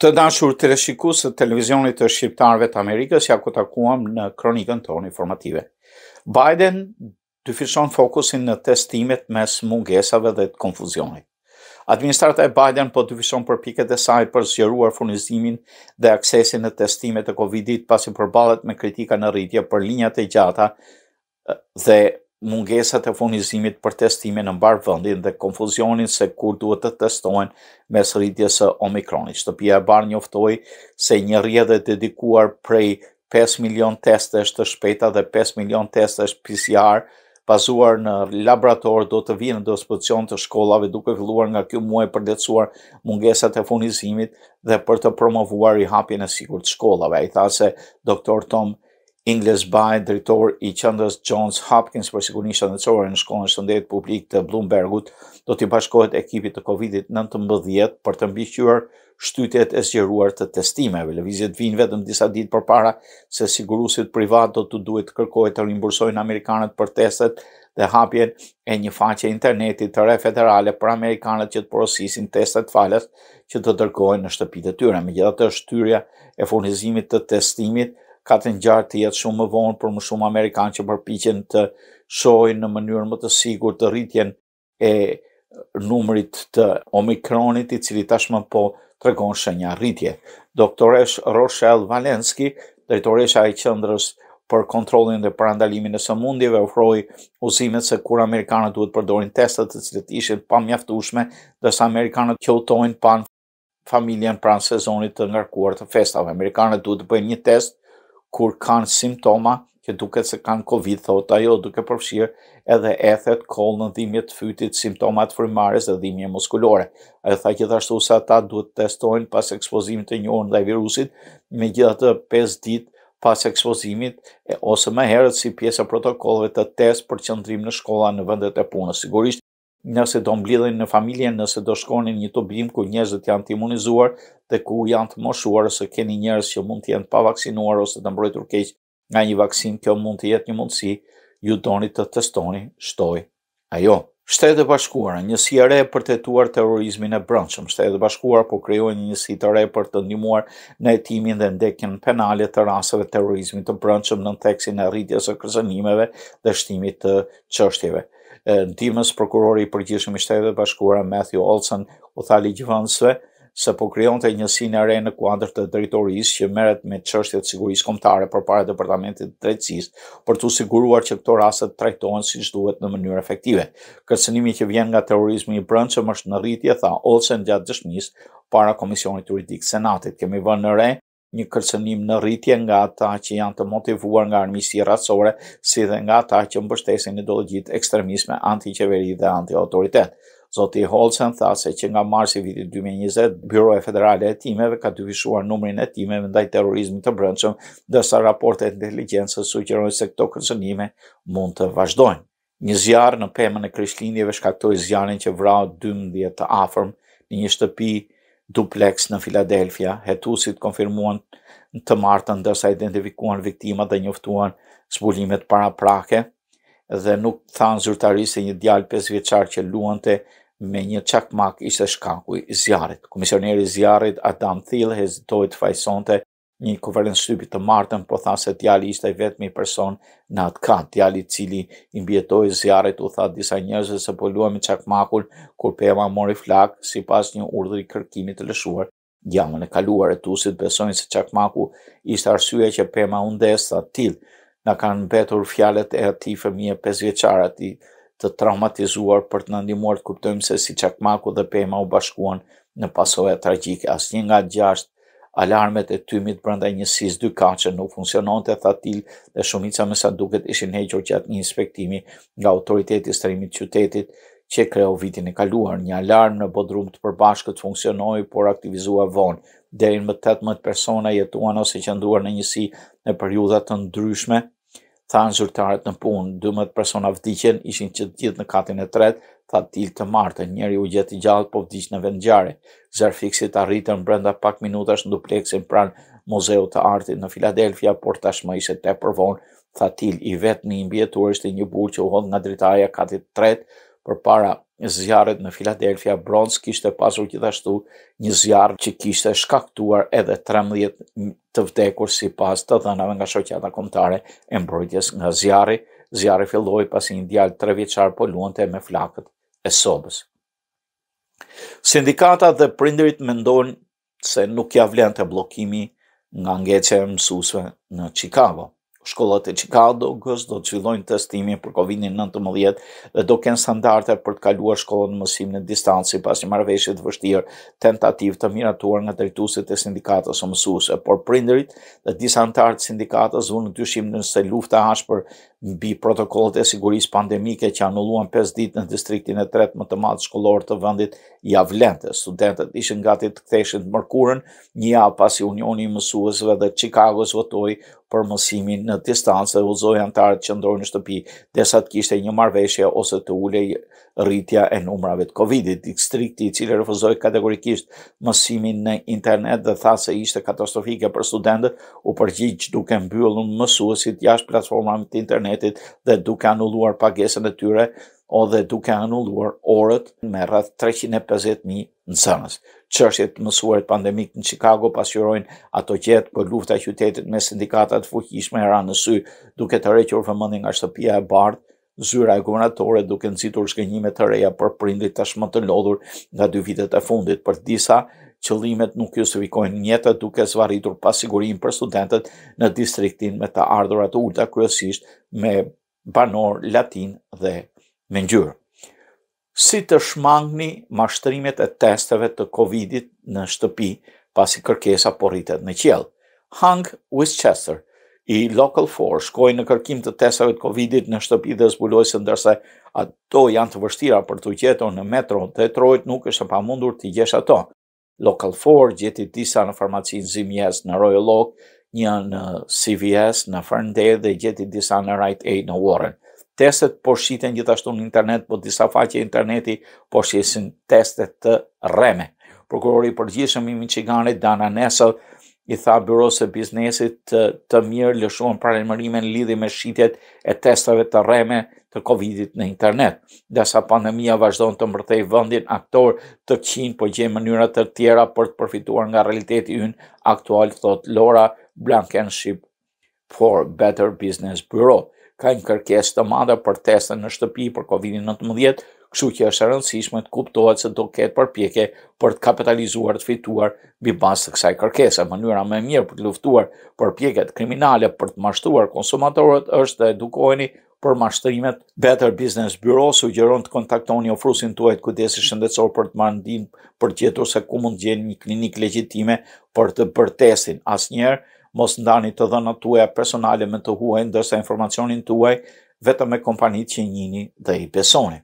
Të dashur të reshikus të televizionit të shqiptarve të Amerikës, ja ku takuam në kronikën tonë informative. Biden dyfishon fokusin në testimet mes mungesave dhe të konfuzionit. Administrata e Biden po dyfishon për piket e saj për zgjeruar furnizimin dhe aksesin në testimet e Covidit pasi përbalet me kritika në rritje për linjat e gjata dhe mungesat e funizimit për testimin në mbar vëndin dhe konfuzionin se kur duhet të testohen mes rritjes e Omicronit. Shtëpia e barë njoftoj se një rrjede dedikuar prej 5 milion testesh të shpeta dhe 5 milion testesh PCR bazuar në laborator do të vinë në dispozicion të shkollave duke filluar nga ky muaj për të lehtësuar mungesat e funizimit dhe për të promovuar rihapjen e sigurt të shkollave. Ai tha se doktor Tom Ingles Bay, drejtor i qendrës Johns Hopkins për sigurinë shëndetësore në shkollën e shëndetit publik të Bloombergut, do të bashkohet ekipit të COVID-19 për të mbikëqyer shtytjet e zgjeruar të testimeve. Lëvizjet vinë vetëm disa ditë përpara se sigurusit privat do të duhet të kërkohet të rimbursojnë amerikanët për testet dhe hapjen e një faqe interneti të re federale për amerikanët që të porosisin testet falas që të dërgohen në shtëpitë e tyre. Megjithatë, shtyrja e furnizimit të testimit ka të ngjarë të jetë shumë më vonë për më shumë amerikanë që përpiqen të shohin në mënyrë më të sigurt të rritjen e numrit të omikronit i cili tashmë po tregon shenja rritje. Doktoresh Rochelle Valensky, drejtoresha e Qendrës për Kontrollin dhe Parandalimin e Sëmundjeve, ofroi uzimet se kur amerikanët duhet të përdorin testet të cilët ishin pa mjaftueshme, Amerikanët amerikanët qetojnë pan familjen pranë sezonit të ngarkuar të festave. Amerikanët duhet të bëjnë një test kur kanë simptoma që duket se kanë COVID, thot ajo duke përfshirë edhe ethet, kol në të fytit, simptomat frimares dhe dhimje muskulore. Ajo tha gjithashtu se ata duhet testojnë pas ekspozimit të njohën dhe virusit me gjithatë 5 dit pas ekspozimit ose më herët si pjesë e protokollëve të test për qëndrim në shkolla në vendet e punës. Sigurisht, nëse do mblidhin në familje, nëse do shkonin një të bim ku njerëzit janë të imunizuar dhe ku janë të moshuar ose keni njerëz që mund të jenë pa vaksinuar ose të mbrojtur keq nga një vaksin, kjo mund të jetë një mundësi, ju doni të testoni, shtoj, ajo. Shtetet e bashkuara, njësi e re për të etuar terrorizmin e brendshëm. Shtetet e bashkuara po krijojnë njësi të re për të ndihmuar në hetimin dhe ndekin penale të rasteve të terrorizmit të brendshëm në teksin e rritjes së kërcënimeve dhe shtimit të çështjeve timës, prokurori i përgjithshëm i Shteteve Bashkuara Matthew Olson u tha ligjvendësve se po krijonte njësinë e re në kuadër të drejtorisë që merret me çështjet e sigurisë kombëtare pare departamentit të drejtësisë për të siguruar që këto raste trajtohen siç duhet në mënyrë efektive. Kërcënimi që vjen nga terrorizmi i brendshëm është në rritje, tha Olsen gjatë dëshmisë para komisionit juridik Senatit. Kemi vënë në rejnë një kërcënim në rritje nga ata që janë të motivuar nga armisi racore, si dhe nga ata që mbështesin ideologjit ekstremisme anti-qeveri dhe anti-autoritet. Zoti Holsen tha se që nga marsi vitit 2020, Byroja Federale e Timeve ka dyfishuar numrin e timeve ndaj terrorizmit të brendshëm, ndërsa raportet e inteligjencës sugjerojnë se këto kërcënime mund të vazhdojnë. Një zjarr në pemën e Krishtlindjeve shkaktoi zjarrin që vrau 12 të afërm në një shtëpi duplex në Filadelfia, hetusit konfirmuan në të martën ndërsa identifikuan viktimat dhe njoftuan zbulimet para prake dhe nuk than zyrtari se një djalë 5 vjeçar që luante me një çakmak ishte shkaku i zjarrit. Komisioneri i zjarrit Adam Thiel hezitoi të fajsonte një kuverën shtypi të martën, po tha se tjali ishte i vetëmi person në atë ka, tjali cili imbjetoj zjarët u tha disa njëzë se po luam i qakmakull, kur pema mori flak, si pas një urdhri kërkimit të lëshuar, gjamën e kaluar e tusit besojnë se qakmaku ishte arsye që pema undes të atil, në kanë betur fjalet e ati fëmije pesveqar ati të traumatizuar për të nëndimuar të kuptojmë se si qakmaku dhe pema u bashkuan në pasove tragike. Asnjë nga gjashtë alarmet e tymit pranda një sis dy kaqë nuk funksionon të thatil dhe shumica me sa duket ishin hequr që atë një inspektimi nga autoritetis të rimit qytetit që kreo vitin e kaluar. Një alarm në bodrum të përbashkët funksionoi, por aktivizua vonë. Derin më të mëtë persona jetuan ose që nduar në njësi në periudat të ndryshme, thanë zyrtarët në punë, 12 persona vdiqen, ishin që të gjithë në katin e tret, tha t'il të martë, njeri u gjithë i gjallë, po vdiq në vendjare. Zerfixit arritën rritën brenda pak minutash në dupleksin pranë muzeu të artit në Filadelfia, por tashma ishe te përvonë, tha t'il i vetë një imbjetuar ishte një burë që u hodë nga dritaja katit tret, për para një zjarët në Filadelfia, Bronx kishte pasur gjithashtu një zjarë që kishte shkaktuar edhe 13 të vdekur si pas të dhënave nga shoqata komtare e mbrojtjes nga zjarë. Zjarë filloj pasi një djalë tre vjeqarë po luante me flakët e sobës. Sindikata dhe prinderit mendojnë se nuk ja të blokimi nga ngeqe e mësusve në Chicago shkollat e Chicago-s do të fillojnë testimin për COVID-19 dhe do kenë standarde për të kaluar shkollën në mësim në distancë pas një marrëveshje të vështirë, tentativ të miratuar nga drejtuesit e sindikatës së mësuesve, por prindërit dhe disa anëtar të sindikatës vënë në dyshim nëse lufta e ashpër mbi protokollet e sigurisë pandemike që anulluan 5 ditë në distriktin e tretë më të madh shkollor të vëndit javlente. Studentët ishën gati të ktheshin të mërkurën, një javë pasi unioni i mësuesve dhe Chicago's votoi për mësimin në distancë dhe uzoj antarët që ndorë në shtëpi, desa të kishte një marveshje ose të ulej rritja e numrave të Covidit. Distrikti i cili refuzoi kategorikisht mësimin në internet dhe tha se ishte katastrofike për studentët, u përgjigj duke mbyllur mësuesit jashtë platformave të internetit internetit dhe duke anulluar pagesën e tyre o dhe duke anulluar orët me rrëth 350.000 në zënës. Qërshet mësuarit pandemik në Chicago pasjurojnë ato gjetë për lufta qytetit me sindikatat fuqishme e ranë në sy, duke të reqër vëmëndi nga shtëpia e bardë, zyra e guvernatore duke nëzitur shkënjime të reja për prindit tashmë të lodhur nga dy vitet e fundit për disa qëllimet nuk justifikojnë njëtët duke zvaritur pasigurim për studentet në distriktin me të ardhurat ullëta kryesisht me banor, latin dhe me Si të shmangni mashtrimet e testeve të Covidit në shtëpi pasi kërkesa porritet në qiell. Hank Westchester, i Local Force shkoi në kërkim të testave të Covidit në shtëpi dhe zbuloi se ndërsa ato janë të vështira për të qetur në metro, Detroit nuk është e pamundur të gjesh ato. Local 4, gjeti disa në farmacinë ZMS në Royal Oak, një në CVS, në Ferndale dhe gjeti disa në Rite Aid në Warren. Testet po shiten gjithashtu në internet, po disa faqe interneti po shesin testet të reme. Prokurori përgjishëm i Michiganit, Dana Nessel, i tha byro e biznesit të, të mirë lëshuan paranormimin lidhje me shitjet e testave të rreme të Covidit në internet. Dasa pandemia vazhdon të mbërthejë vendin aktor të Çin po gjejnë mënyra të tjera për të përfituar nga realiteti ynë aktual, thot Laura Blankenship for Better Business Bureau ka një kërkes të madhe për testën në shtëpi për COVID-19, kështu që është rëndësishme të kuptohet se do ketë përpjekje për të kapitalizuar të fituar mbi bazë të kësaj kërkese. Mënyra më e mirë për të luftuar përpjekjet kriminale për të mashtruar konsumatorët është të edukoheni për mashtrimet. Better Business Bureau sugjeron të kontaktoni ofruesin tuaj të kujdesit shëndetësor për të marrë ndihmë për të gjetur se ku mund të gjeni një klinikë legjitime për të bërë testin. Asnjëherë mos ndani të dhënat tuaja personale me të huaj ndërsa informacionin tuaj vetëm me kompanitë që njihni dhe i besoni.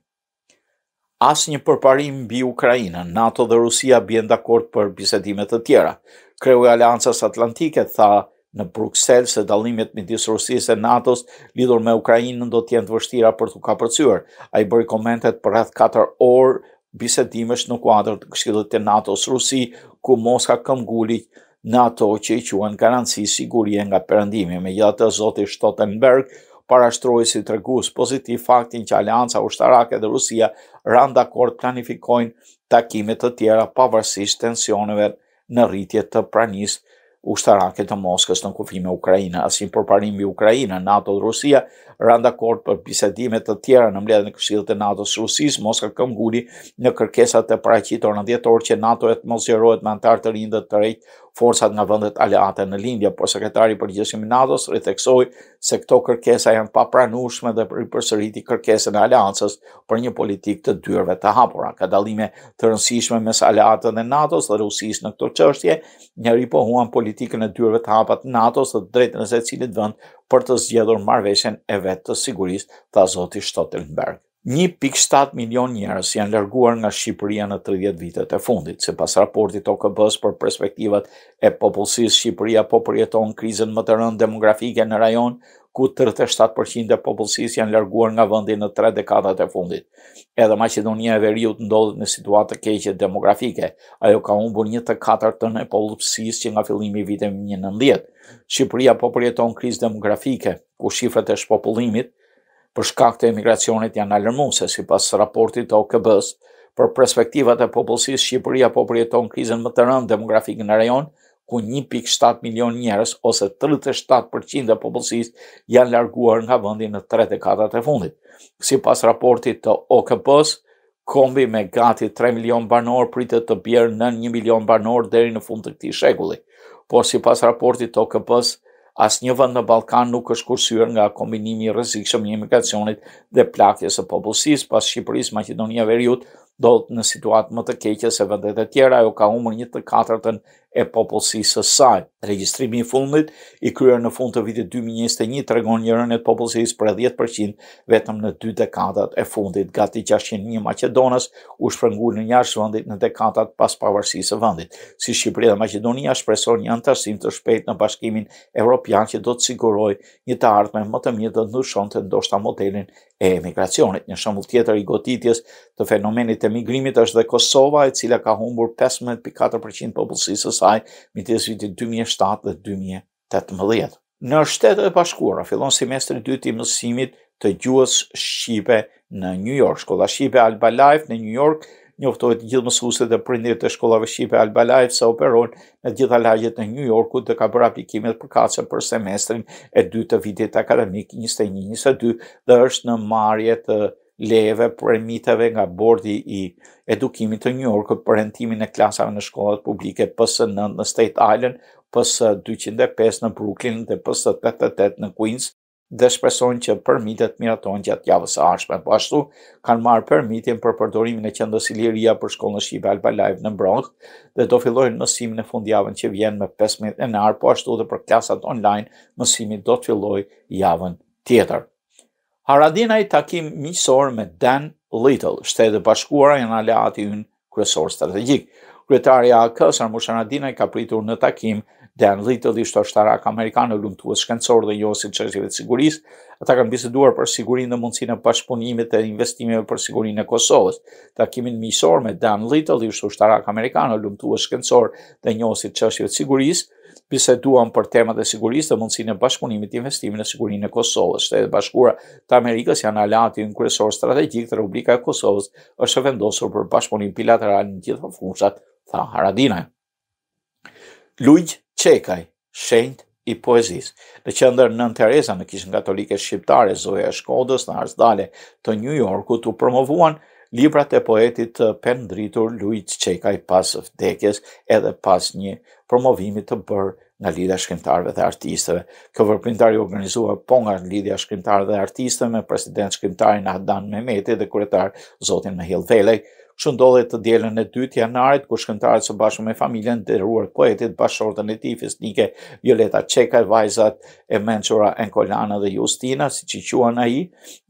Asnjë përparim mbi Ukrainën, NATO dhe Rusia bien dakord për bisedime të tjera. Kreu i Aleancës Atlantike tha në Bruksel se dallimet midis Rusisë e NATO-s lidhur me Ukrainën do të jenë të vështira për t'u kapërcyer. Ai bëri komentet për rreth 4 orë bisedimesh në kuadrin e të NATO-s Rusi ku Moska këmbgulit në ato që i quen garanci sigurie nga përëndimi. Me gjatë të Zoti Shtotenberg parashtroj si të regus pozitiv faktin që Alianca Ushtarake dhe Rusia randa kort planifikojnë takimet të tjera pavarësisht tensioneve në rritje të pranis ushtarake të Moskës në kufime Ukrajina. Asim për përparimi Ukrajina, NATO dhe Rusia, randa kort për bisedimet të tjera në mledhe në kësillët e NATO së Rusis, Moskë guri në kërkesat e praqitor në djetor që NATO e të mosjerojt me antarë të rindët të rejtë forcat nga vendet aleate në lindje, por sekretari i përgjithshëm i NATO-s ritheksoi se këto kërkesa janë papranushme dhe për përsëriti kërkesën e aleancës për një politikë të dyerve të hapura. Ka dallime të rëndësishme mes aleatën e NATO-s dhe Rusisë në këtë çështje, njëri po huan politikën e dyerve të hapat të NATO-s të drejtën e cilit vend për të zgjedhur marrveshën e vet të sigurisë, tha zoti Stoltenberg. 1.7 milion njerës janë lërguar nga Shqipëria në 30 vitet e fundit, se pas raportit të këbës për perspektivat e popullësis Shqipëria po përjeton krizën më të rënd demografike në rajon, ku 37% e popullësis janë lërguar nga vëndi në 3 dekadat e fundit. Edhe Macedonia e Veriut ndodhët në situatë të keqet demografike, ajo ka unë bur një të katër të në popullësis që nga fillimi vitem një Shqipëria po përjeton krizë demografike, ku shifrët e shpopullimit, për shkak të emigracionit janë alarmuese sipas raportit të OKB-s për perspektivat e popullsisë Shqipëria po përjeton krizën më të rëndë demografike në rajon ku 1.7 milion njerëz ose 37% e popullsisë janë larguar nga vendi në 3 dekadat e fundit. Sipas raportit të OKB-s, kombi me gati 3 milion banor pritet të bjerë në 1 milion banor deri në fund të këtij shekulli. Por sipas raportit të OKB-s, As një vënd në Balkan nuk është kursyër nga kombinimi i rëzikë një imigracionit dhe plakjes e popullësis, pas Shqipëris, Macedonia, Verjut, do të në situatë më të keqës se vëndet e tjera, jo ka umër një të katërtën e popullsisë së saj. Regjistrimi i fundit i kryer në fund të vitit 2021 tregon një rënje të popullsisë për 10% vetëm në dy dekadat e fundit, gati 601 maqedonas u shprëngul në një vendit në dekadat pas pavarësisë së vendit. Si Shqipëria dhe Maqedonia shpreson një antarësim të shpejtë në bashkimin evropian që do të sigurojë një të ardhmë më të mirë dhe të ndryshonte ndoshta modelin e emigracionit. Një shembull tjetër i goditjes të fenomenit të migrimit është dhe Kosova, e cila ka humbur 15.4% popullsisë së saj pasaj, mi të vitit 2007 dhe 2018. Në shtetet e bashkuara, fillon semestri 2 i mësimit të gjuhës Shqipe në New York. Shkolla Shqipe Alba Life në New York njoftohet gjithë mësuset dhe prindit të shkollave Shqipe Alba Life se operon në gjitha lagjet në New Yorku dhe ka bëra pikimet për kace për semestrin e 2 të vitit akademik 21-22 dhe është në marjet të leve për emiteve nga bordi i edukimit të New Yorkët për hentimin e klasave në shkollat publike pësë në, në State Island, pësë 205 në Brooklyn dhe pësë 88 në Queens, dhe shpresojnë që përmitet miratojnë gjatë javës e arshme. Po ashtu, kanë marë përmitin për përdorimin e qëndës iliria për shkollë në Shqipe Alba Live në Bronx dhe do fillojnë mësimin e fundjavën që vjen me 15 enar, po ashtu dhe për klasat online mësimin do të filloj javën tjetër. Haradina i takim miqësor me Dan Little, shtetë bashkuara janë aleati unë kresor strategjik. Kretari AK, Sarmu Shanadina, i ka pritur në takim Dan Little, ishtë shtarak Amerikanë, në lumëtuës shkencor dhe jo si qështjive të sigurisë, ata kanë biseduar për sigurin dhe mundësin e pashpunimit e investimeve për sigurin e Kosovës. Takimin misor me Dan Little, ishtë shtarak Amerikanë, në lumëtuës shkencor dhe njësit qështjive të sigurisë, biseduam për temat e sigurisë dhe mundësinë e bashkëpunimit të investimit në sigurinë e Kosovës. Shtetet Bashkuara të Amerikës janë aliati ynë kryesor strategjik të Republikës së Kosovës, është vendosur për bashkëpunim bilateral në gjitha fushat, tha Haradinaj. Luigi Çekaj, shenjt i poezis. Në qëndër nën Teresa në kishën katolike shqiptare, zoja e shkodës në Arzdale të New Yorku të promovuan librat e poetit të pendritur Luiz Çekaj pas vdekjes edhe pas një promovimi të bërë nga lidhja shkrimtarëve dhe artistëve. Kjo vërprintar i organizua po nga lidhja shkrimtarëve dhe artistëve me president shkrimtarin Adan Mehmeti dhe kuretar Zotin Mehil Velej, që ndodhe të djelën e 2 janarit, ku shkëntarët së bashkë me familjen të ruar poetit bashkëshortën e tifis nike Violeta Čekaj, Vajzat e Menqora Enkolana dhe Justina, si që quen a i,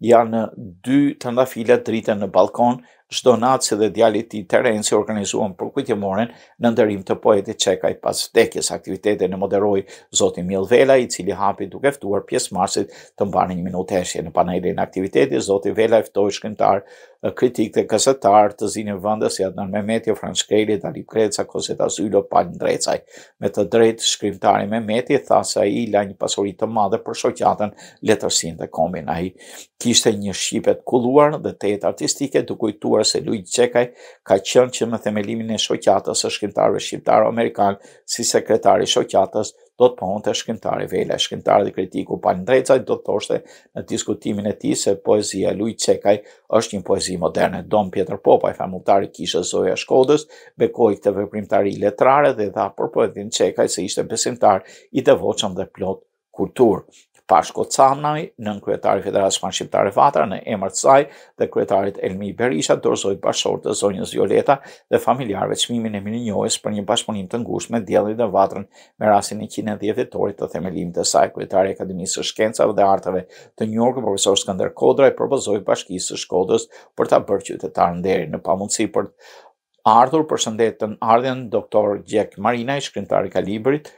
janë dy të ndafilat drite në balkon, shdo natë si dhe djali ti të si organizuan për moren në ndërim të poetit Čekaj pas vdekjes aktivitete në moderoj Zotin Mjell i cili hapi duke eftuar pjesë marsit të mbani një minuteshje në panelin aktivitetit Zotin Vela eftoj shkëntar kritik të kësëtar të zinë vëndës, si Adnan Mehmeti, Franç Kreli, Dalip Kreca, asylo Zylo, në Drecaj. Me të drejtë, shkrimtari Mehmeti tha se i la një pasurit të madhe për shoqatën letërsin dhe kombin. A i kishte një shqipet kulluar dhe të jetë artistike, dukujtuar se Lujnë Qekaj ka qënë që më themelimin e shoqatës e shkrimtarve shqiptarë amerikanë si sekretari shoqatës, do të pohonte shkrimtari Vela, shkrimtari dhe kritiku Palindrecaj do të thoshte në diskutimin e tij se poezia Luj Çekaj është një poezi moderne. Don Pietro Popaj, i kishës Zoja Shkodës, bekoi këtë veprimtari letrare dhe dha për poezin Çekaj se ishte besimtar i devotshëm dhe plot kultur. Pashko Canaj, nën kryetari Federatës Shpanë Shqiptare Vatra në emër të saj dhe kryetarit Elmi Berisha, dorëzoj bashkëshorë të zonjës Violeta dhe familjarve qmimin e minë për një bashkëpunim të ngush me djeli dhe vatrën me rasin e të torit të themelim të saj kryetari Akademisë Shkencave dhe Artëve të New York, profesor Skander Kodra, i propozoj bashkisë Shkodës për të bërë qytetarën deri në Ardhur për Arthur, përshëndetën ardhen, doktor Gjek Marina, i Kalibrit,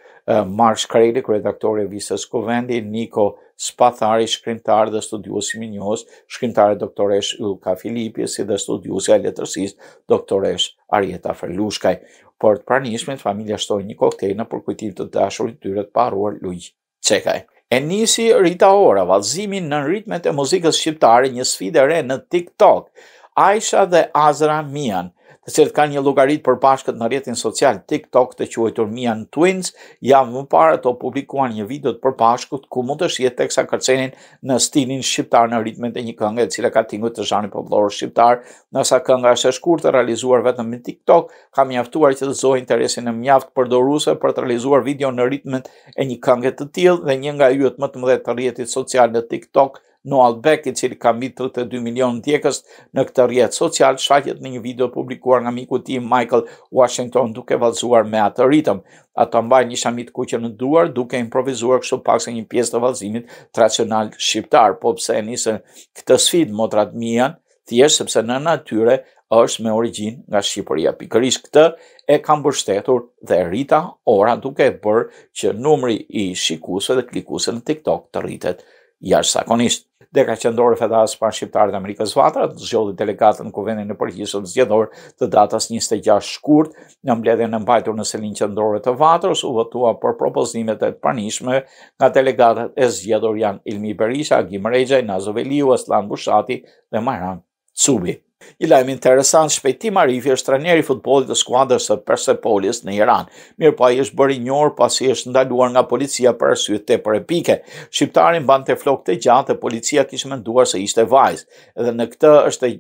Marsh Kredi, kredaktore Visës Kovendi, Niko Spathari, shkrimtar dhe studiusi minjohës, shkrimtar e doktoresh Luka Filipi, si dhe studiusi a letërsis doktoresh Arjeta Ferlushkaj. Por të pranishme, të familja shtoj një koktej në përkujtim të dashurit të dyret paruar Luj Cekaj. E nisi rita ora, vazimin në rritmet e muzikës shqiptare një sfide re në TikTok, Aisha dhe Azra Mian, e cilët kanë një llogarit për bashkët në rrjetin social TikTok të quajtur Mian Twins, jam më parë ato publikuan një video të përbashkët ku mund të shihet teksa kërcenin në stilin shqiptar në ritmin e një këngë e cila ka tingull të zhanrit popullor shqiptar, ndërsa kënga është e shkurtër realizuar vetëm në TikTok, ka mjaftuar që të zojë interesin e mjaft përdoruesve për të realizuar video në ritmin e një këngë të tillë dhe një nga yjet më të mëdhenj të rrjetit social në TikTok, Noal Beck, i cili ka mbi 32 milion ndjekës në këtë rrjet social, shfaqet në një video publikuar nga miku i tij Michael Washington duke vallëzuar me atë ritëm. Ata mbajnë një shamit të kuqe në duar duke improvisuar kështu pak se një pjesë të vallëzimit tradicional shqiptar, po pse e nisën këtë sfidë motrat mian, thjesht sepse në natyrë është me origjin nga Shqipëria. Pikërisht këtë e kam mbështetur dhe Rita Ora duke bërë që numri i shikuesve dhe klikuesve në TikTok të rritet jashtë sakonisht. Dhe ka qëndore fedarës parë shqiptarët Amerikës Vatra, të zhjodhi delegatën në kuvenin në përgjësën zjedor të datas 26 shkurt, në mbledhe në mbajtur në selin qëndore të Vatrës, u vëtua për propozimet e të nga delegatët e zjedor janë Ilmi Berisha, Gjimrejgjaj, Nazoveliu, Aslan Bushati dhe Maran Cubi. Një lajmë interesant, Shpejtim Arifi është trajneri i futbollit të skuadrës së Persepolis në Iran. Mirë pa po, ai është bërë i njohur pasi është ndaluar nga policia për arsye tepër epike. Shqiptari mbante flokë të gjatë, policia kishte menduar se ishte vajzë dhe në këtë është e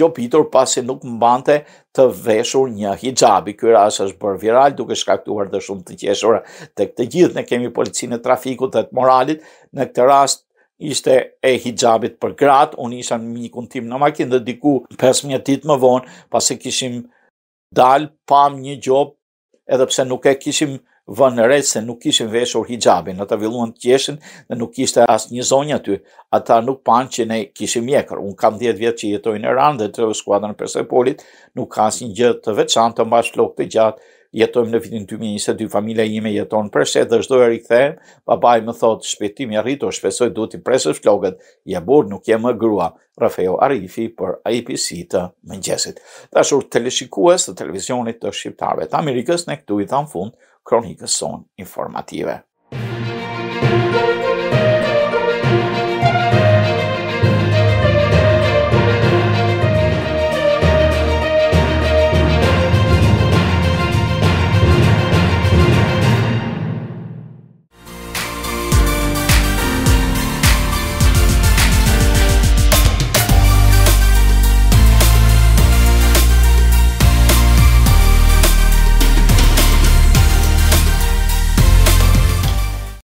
gjopitur pasi nuk mbante të veshur një hijabi. Ky rast është bërë viral duke shkaktuar dhe shumë të qeshura tek të gjithë ne kemi policinë e trafikut dhe të moralit. Në këtë rast ishte e hijabit për gratë, unë isha në mikun tim në makinë dhe diku 5.000 ditë më vonë, pasi kishim dalë, pam një gjopë, edhe pse nuk e kishim vënë rejtë se nuk kishim veshur hijabin, ata villuan të qeshin dhe nuk ishte asë një zonjë aty, ata nuk panë që ne kishim mjekër, unë kam 10 vjetë që jetoj në randë dhe të skuadrën përse sepolit, nuk ka asë një gjë të veçantë, të mbash flok të gjatë, jetojmë në vitin 2022, familja ime jeton përse, dhe shdoj e rikëthe, babaj më thotë, shpetim e rritur, shpesoj du t'i presë flogët, ja burë nuk je më grua, Rafeo Arifi për IPC të mëngjesit. Dashur teleshikues të televizionit të shqiptarve të Amerikës, ne këtu i thamë fund, kronikës son informative. Thank you.